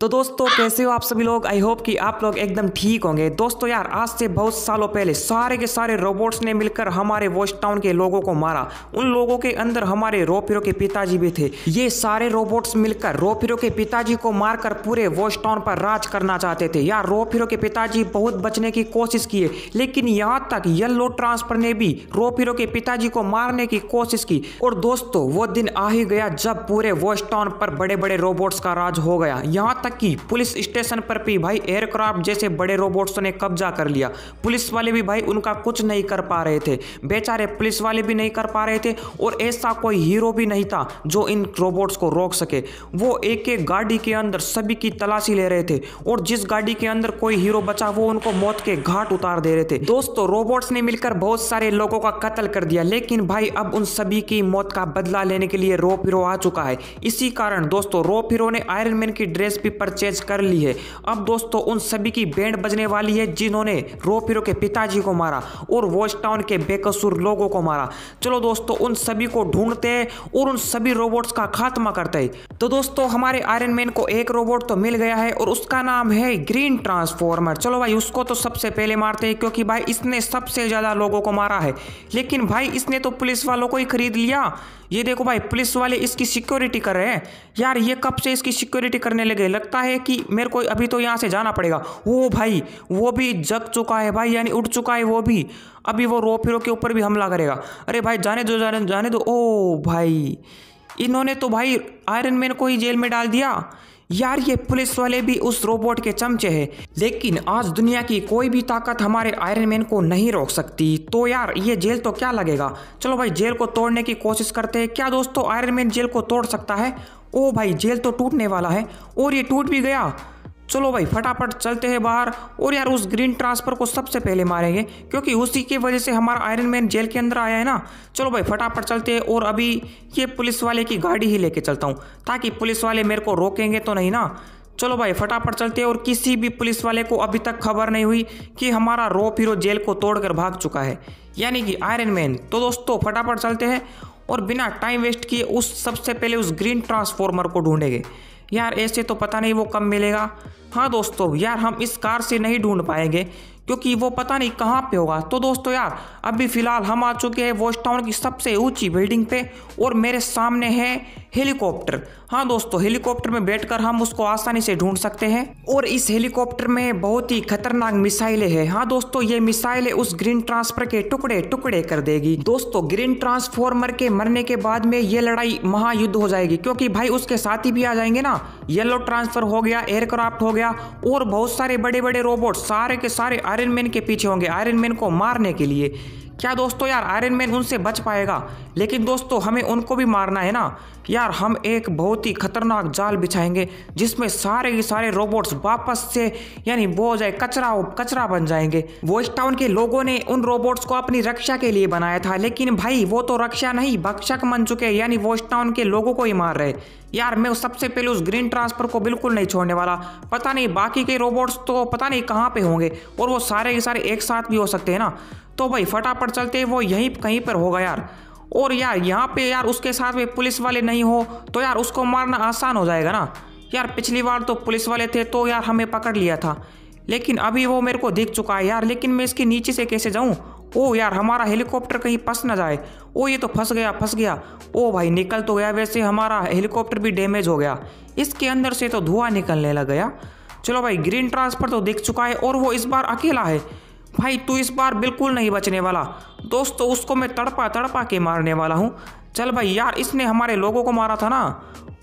तो दोस्तों कैसे हो आप सभी लोग आई होप कि आप लोग एकदम ठीक होंगे दोस्तों यार आज से बहुत सालों पहले सारे के सारे रोबोट्स ने मिलकर हमारे वॉश टाउन के लोगों को मारा उन लोगों के अंदर हमारे रोपिरो के पिताजी भी थे ये सारे रोबोट्स मिलकर रोपिरो के पिताजी को मारकर पूरे वॉश टाउन पर राज करना चाहते थे यार रोपिरो के पिताजी बहुत बचने की कोशिश किए लेकिन यहाँ तक येल्लो ट्रांसफर ने भी रोपिरो के पिताजी को मारने की कोशिश की और दोस्तों वो दिन आ ही गया जब पूरे वॉश टाउन पर बड़े बड़े रोबोट्स का राज हो गया यहाँ तक तक कि पुलिस स्टेशन पर भी भाई एयरक्राफ्ट जैसे बड़े रोबोट्स ने कब्जा कर लिया पुलिस वाले भी भाई उनका कुछ नहीं कर पा रहे थे बेचारे पुलिस वाले भी नहीं कर पा रहे थे और ऐसा कोई हीरो भी नहीं था जो इन रोबोट्स को रोक सके वो एक एक गाड़ी के अंदर सभी की तलाशी ले रहे थे और जिस गाड़ी के अंदर कोई हीरो बचा वो उनको मौत के घाट उतार दे रहे थे दोस्तों रोबोट्स ने मिलकर बहुत सारे लोगों का कत्ल कर दिया लेकिन भाई अब उन सभी की मौत का बदला लेने के लिए रो फिरो आ चुका है इसी कारण दोस्तों रो फिरो ने आयरन मैन की ड्रेस भी परचेज कर ली है अब दोस्तों उन सभी की बैंड बजने वाली है जिन्होंने रोपीरो के पिताजी को मारा और वॉच टाउन के बेकसूर लोगों को मारा चलो दोस्तों उन सभी को ढूंढते हैं और उन सभी रोबोट्स का खात्मा करते हैं तो दोस्तों हमारे आयरन मैन को एक रोबोट तो मिल गया है और उसका नाम है ग्रीन ट्रांसफॉर्मर चलो भाई उसको तो सबसे पहले मारते हैं क्योंकि भाई इसने सबसे ज़्यादा लोगों को मारा है लेकिन भाई इसने तो पुलिस वालों को ही खरीद लिया ये देखो भाई पुलिस वाले इसकी सिक्योरिटी कर रहे हैं यार ये कब से इसकी सिक्योरिटी करने लगे लग लगता है कि मेरे को अभी तो यहाँ से जाना पड़ेगा वो भाई वो भी जग चुका है भाई यानी उठ चुका है वो भी अभी वो रो फिरो के ऊपर भी हमला करेगा अरे भाई जाने दो जाने जाने दो ओ भाई इन्होंने तो भाई आयरन मैन को ही जेल में डाल दिया यार ये पुलिस वाले भी उस रोबोट के चमचे हैं लेकिन आज दुनिया की कोई भी ताकत हमारे आयरन मैन को नहीं रोक सकती तो यार ये जेल तो क्या लगेगा चलो भाई जेल को तोड़ने की कोशिश करते हैं क्या दोस्तों आयरन मैन जेल को तोड़ सकता है ओ भाई जेल तो टूटने वाला है और ये टूट भी गया चलो भाई फटाफट चलते हैं बाहर और यार उस ग्रीन ट्रांसफर को सबसे पहले मारेंगे क्योंकि उसी की वजह से हमारा आयरन मैन जेल के अंदर आया है ना चलो भाई फटाफट चलते हैं और अभी ये पुलिस वाले की गाड़ी ही लेके चलता हूँ ताकि पुलिस वाले मेरे को रोकेंगे तो नहीं ना चलो भाई फटाफट चलते हैं और किसी भी पुलिस वाले को अभी तक खबर नहीं हुई कि हमारा रोप हीरो जेल को तोड़कर भाग चुका है यानी कि आयरन मैन तो दोस्तों फटाफट चलते हैं और बिना टाइम वेस्ट किए उस सबसे पहले उस ग्रीन ट्रांसफॉर्मर को ढूंढेंगे यार ऐसे तो पता नहीं वो कब मिलेगा हाँ दोस्तों यार हम इस कार से नहीं ढूंढ पाएंगे क्योंकि वो पता नहीं कहाँ पे होगा तो दोस्तों यार अभी फ़िलहाल हम आ चुके हैं वॉच टाउन की सबसे ऊंची बिल्डिंग पे और मेरे सामने है हेलीकॉप्टर हाँ दोस्तों हेलीकॉप्टर में बैठकर हम उसको आसानी से ढूंढ सकते हैं और इस हेलीकॉप्टर में बहुत ही खतरनाक मिसाइलें हैं हाँ दोस्तों ये मिसाइलें उस ग्रीन ट्रांसफर के टुकड़े टुकड़े कर देगी दोस्तों ग्रीन ट्रांसफॉर्मर के मरने के बाद में ये लड़ाई महायुद्ध हो जाएगी क्योंकि भाई उसके साथी भी आ जाएंगे ना येलो ट्रांसफर हो गया एयरक्राफ्ट हो गया और बहुत सारे बड़े बड़े रोबोट सारे के सारे आयरन मैन के पीछे होंगे आयरन मैन को मारने के लिए क्या दोस्तों यार आयरन मैन उनसे बच पाएगा लेकिन दोस्तों हमें उनको भी मारना है ना यार हम एक बहुत ही खतरनाक जाल बिछाएंगे जिसमें सारे के सारे रोबोट्स वापस से यानी वो हो जाए कचरा कचरा बन जाएंगे वॉइस टाउन के लोगों ने उन रोबोट्स को अपनी रक्षा के लिए बनाया था लेकिन भाई वो तो रक्षा नहीं भक्षक बन चुके यानी वॉइस टाउन के लोगों को ही मार रहे यार मैं सबसे पहले उस ग्रीन ट्रांसफर को बिल्कुल नहीं छोड़ने वाला पता नहीं बाकी के रोबोट्स तो पता नहीं कहाँ पे होंगे और वो सारे के सारे एक साथ भी हो सकते हैं ना तो भाई फटाफट चलते वो यहीं कहीं पर होगा यार और यार यहाँ पे यार उसके साथ में पुलिस वाले नहीं हो तो यार उसको मारना आसान हो जाएगा ना यार पिछली बार तो पुलिस वाले थे तो यार हमें पकड़ लिया था लेकिन अभी वो मेरे को दिख चुका है यार लेकिन मैं इसके नीचे से कैसे जाऊँ ओ यार हमारा हेलीकॉप्टर कहीं फंस ना जाए ओ ये तो फंस गया फंस गया ओ भाई निकल तो गया वैसे हमारा हेलीकॉप्टर भी डैमेज हो गया इसके अंदर से तो धुआं निकलने लग गया चलो भाई ग्रीन ट्रांसफर तो दिख चुका है और वो इस बार अकेला है भाई तू इस बार बिल्कुल नहीं बचने वाला दोस्तों उसको मैं तड़पा तड़पा के मारने वाला हूँ चल भाई यार इसने हमारे लोगों को मारा था ना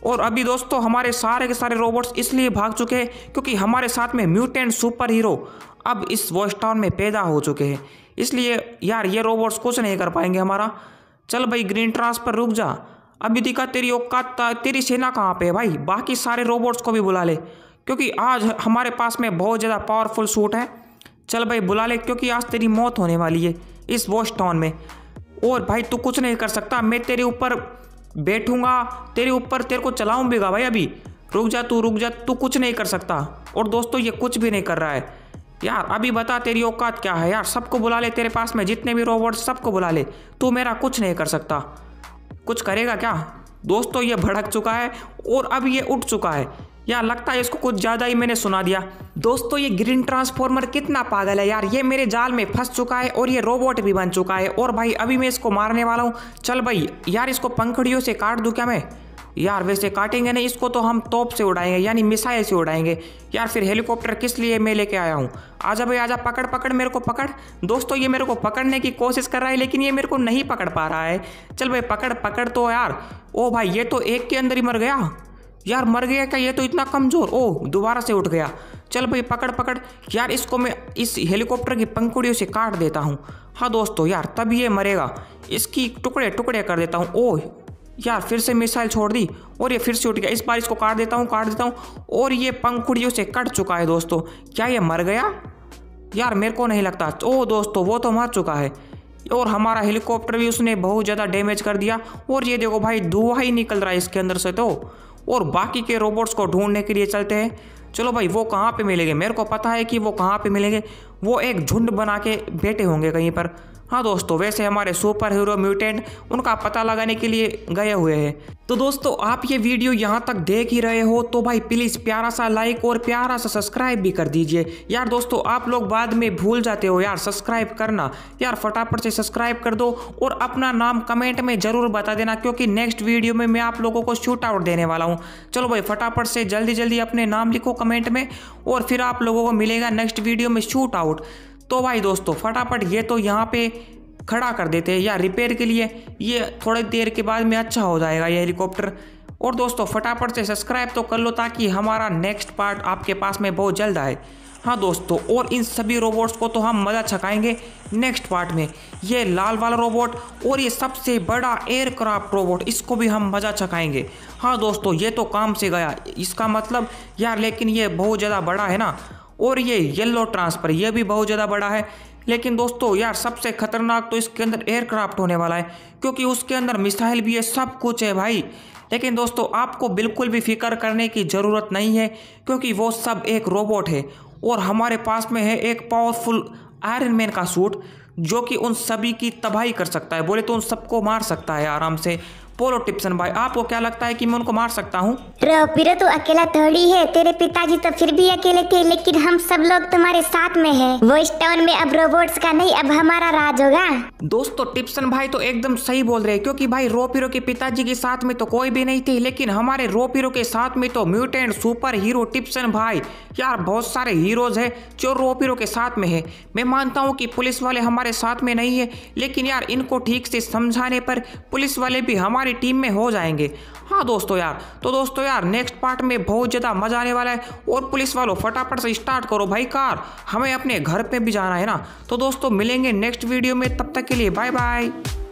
और अभी दोस्तों हमारे सारे के सारे रोबोट्स इसलिए भाग चुके हैं क्योंकि हमारे साथ में म्यूटेंट सुपर हीरो अब इस वॉइस टाउन में पैदा हो चुके हैं इसलिए यार ये रोबोट्स कुछ नहीं कर पाएंगे हमारा चल भाई ग्रीन ट्रांसफर रुक जा अभी दिखा तेरी औकात तेरी सेना कहाँ पे है भाई बाकी सारे रोबोट्स को भी बुला ले क्योंकि आज हमारे पास में बहुत ज़्यादा पावरफुल सूट है चल भाई बुला ले क्योंकि आज तेरी मौत होने वाली है इस वॉश टाउन में और भाई तू कुछ नहीं कर सकता मैं तेरे ऊपर बैठूंगा तेरे ऊपर तेरे को चलाऊं बेगा भाई अभी रुक जा तू रुक जा तू कुछ नहीं कर सकता और दोस्तों ये कुछ भी नहीं कर रहा है यार अभी बता तेरी औकात क्या है यार सबको बुला ले तेरे पास में जितने भी रोबोट सबको बुला ले तू मेरा कुछ नहीं कर सकता कुछ करेगा क्या दोस्तों ये भड़क चुका है और अब ये उठ चुका है यार लगता है इसको कुछ ज़्यादा ही मैंने सुना दिया दोस्तों ये ग्रीन ट्रांसफॉर्मर कितना पागल है यार ये मेरे जाल में फंस चुका है और ये रोबोट भी बन चुका है और भाई अभी मैं इसको मारने वाला हूँ चल भाई यार इसको पंखड़ियों से काट दूँ क्या मैं यार वैसे काटेंगे नहीं इसको तो हम तोप से उड़ाएंगे यानी मिसाइल से उड़ाएंगे यार फिर हेलीकॉप्टर किस लिए मैं लेके आया हूँ आजा भाई आजा पकड़ पकड़ मेरे को पकड़ दोस्तों ये मेरे को पकड़ने की कोशिश कर रहा है लेकिन ये मेरे को नहीं पकड़ पा रहा है चल भाई पकड़ पकड़ तो यार ओ भाई ये तो एक के अंदर ही मर गया यार मर गया क्या ये तो इतना कमज़ोर ओ दोबारा से उठ गया चल भाई पकड़ पकड़ यार इसको मैं इस हेलीकॉप्टर की पंखुड़ियों से काट देता हूँ हाँ दोस्तों यार तब ये मरेगा इसकी टुकड़े टुकड़े कर देता हूँ ओ यार फिर से मिसाइल छोड़ दी और ये फिर से उठ गया इस बार इसको काट देता हूँ काट देता हूँ और ये पंखुड़ियों से कट चुका है दोस्तों क्या ये मर गया यार मेरे को नहीं लगता ओ दोस्तों वो तो मर चुका है और हमारा हेलीकॉप्टर भी उसने बहुत ज़्यादा डैमेज कर दिया और ये देखो भाई धुआं ही निकल रहा है इसके अंदर से तो और बाकी के रोबोट्स को ढूंढने के लिए चलते हैं चलो भाई वो कहाँ पे मिलेंगे मेरे को पता है कि वो कहाँ पे मिलेंगे वो एक झुंड बना के बैठे होंगे कहीं पर हाँ दोस्तों वैसे हमारे सुपर हीरो म्यूटेंट उनका पता लगाने के लिए गए हुए हैं तो दोस्तों आप ये वीडियो यहाँ तक देख ही रहे हो तो भाई प्लीज़ प्यारा सा लाइक और प्यारा सा सब्सक्राइब भी कर दीजिए यार दोस्तों आप लोग बाद में भूल जाते हो यार सब्सक्राइब करना यार फटाफट से सब्सक्राइब कर दो और अपना नाम कमेंट में ज़रूर बता देना क्योंकि नेक्स्ट वीडियो में मैं आप लोगों को शूट आउट देने वाला हूँ चलो भाई फटाफट से जल्दी जल्दी अपने नाम लिखो कमेंट में और फिर आप लोगों को मिलेगा नेक्स्ट वीडियो में शूट आउट तो भाई दोस्तों फटाफट ये तो यहाँ पे खड़ा कर देते हैं या रिपेयर के लिए ये थोड़ी देर के बाद में अच्छा हो जाएगा ये हेलीकॉप्टर और दोस्तों फटाफट से सब्सक्राइब तो कर लो ताकि हमारा नेक्स्ट पार्ट आपके पास में बहुत जल्द आए हाँ दोस्तों और इन सभी रोबोट्स को तो हम मज़ा छकाएंगे नेक्स्ट पार्ट में ये लाल वाला रोबोट और ये सबसे बड़ा एयरक्राफ्ट रोबोट इसको भी हम मज़ा छकाएंगे हाँ दोस्तों ये तो काम से गया इसका मतलब यार लेकिन ये बहुत ज़्यादा बड़ा है ना और ये येलो ट्रांसफर ये भी बहुत ज़्यादा बड़ा है लेकिन दोस्तों यार सबसे खतरनाक तो इसके अंदर एयरक्राफ्ट होने वाला है क्योंकि उसके अंदर मिसाइल भी है सब कुछ है भाई लेकिन दोस्तों आपको बिल्कुल भी फिक्र करने की ज़रूरत नहीं है क्योंकि वो सब एक रोबोट है और हमारे पास में है एक पावरफुल आयरन मैन का सूट जो कि उन सभी की तबाही कर सकता है बोले तो उन सबको मार सकता है आराम से पोलो टिप्सन भाई आपको क्या लगता है कि मैं उनको मार सकता हूँ तो अकेला थोड़ी है तेरे पिताजी तो फिर भी अकेले थे लेकिन हम सब लोग तुम्हारे साथ में हैं। वो इस टाउन में अब रोबोट्स का नहीं अब हमारा राज होगा दोस्तों टिप्सन भाई तो एकदम सही बोल रहे क्योंकि भाई रोपीरो के पिताजी के साथ में तो कोई भी नहीं थे लेकिन हमारे रोपीरो के साथ में तो म्यूटेंट सुपर हीरो टिप्सन भाई यार बहुत सारे हीरोज है जो रोपीरो के साथ में है मैं मानता हूँ की पुलिस वाले हमारे साथ में नहीं है लेकिन यार इनको ठीक से समझाने पर पुलिस वाले भी हमारे हमारी टीम में हो जाएंगे हाँ दोस्तों यार तो दोस्तों यार नेक्स्ट पार्ट में बहुत ज़्यादा मजा आने वाला है और पुलिस वालों फटाफट से स्टार्ट करो भाई कार हमें अपने घर पे भी जाना है ना तो दोस्तों मिलेंगे नेक्स्ट वीडियो में तब तक के लिए बाय बाय